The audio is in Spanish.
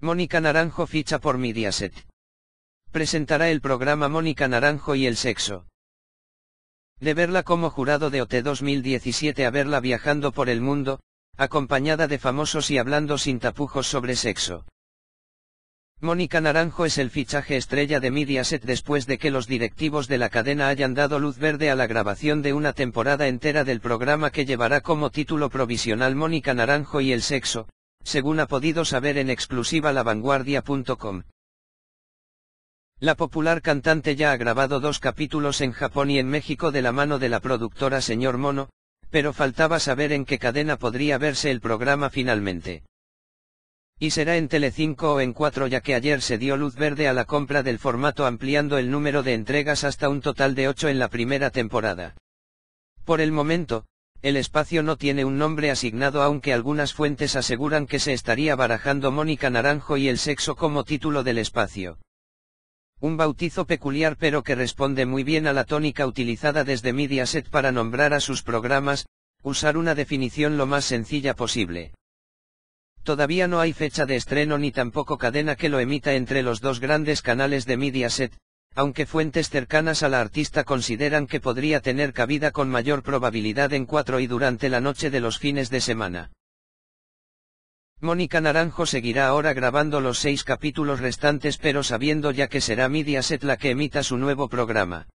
Mónica Naranjo ficha por Mediaset. Presentará el programa Mónica Naranjo y el sexo. De verla como jurado de OT 2017 a verla viajando por el mundo, acompañada de famosos y hablando sin tapujos sobre sexo. Mónica Naranjo es el fichaje estrella de Mediaset después de que los directivos de la cadena hayan dado luz verde a la grabación de una temporada entera del programa que llevará como título provisional Mónica Naranjo y el sexo, según ha podido saber en exclusiva lavanguardia.com. La popular cantante ya ha grabado dos capítulos en Japón y en México de la mano de la productora Señor Mono, pero faltaba saber en qué cadena podría verse el programa finalmente. Y será en Telecinco o en 4 ya que ayer se dio luz verde a la compra del formato ampliando el número de entregas hasta un total de 8 en la primera temporada. Por el momento, el espacio no tiene un nombre asignado aunque algunas fuentes aseguran que se estaría barajando Mónica Naranjo y el sexo como título del espacio. Un bautizo peculiar pero que responde muy bien a la tónica utilizada desde Mediaset para nombrar a sus programas, usar una definición lo más sencilla posible. Todavía no hay fecha de estreno ni tampoco cadena que lo emita entre los dos grandes canales de Mediaset, aunque fuentes cercanas a la artista consideran que podría tener cabida con mayor probabilidad en 4 y durante la noche de los fines de semana. Mónica Naranjo seguirá ahora grabando los seis capítulos restantes pero sabiendo ya que será Mediaset la que emita su nuevo programa.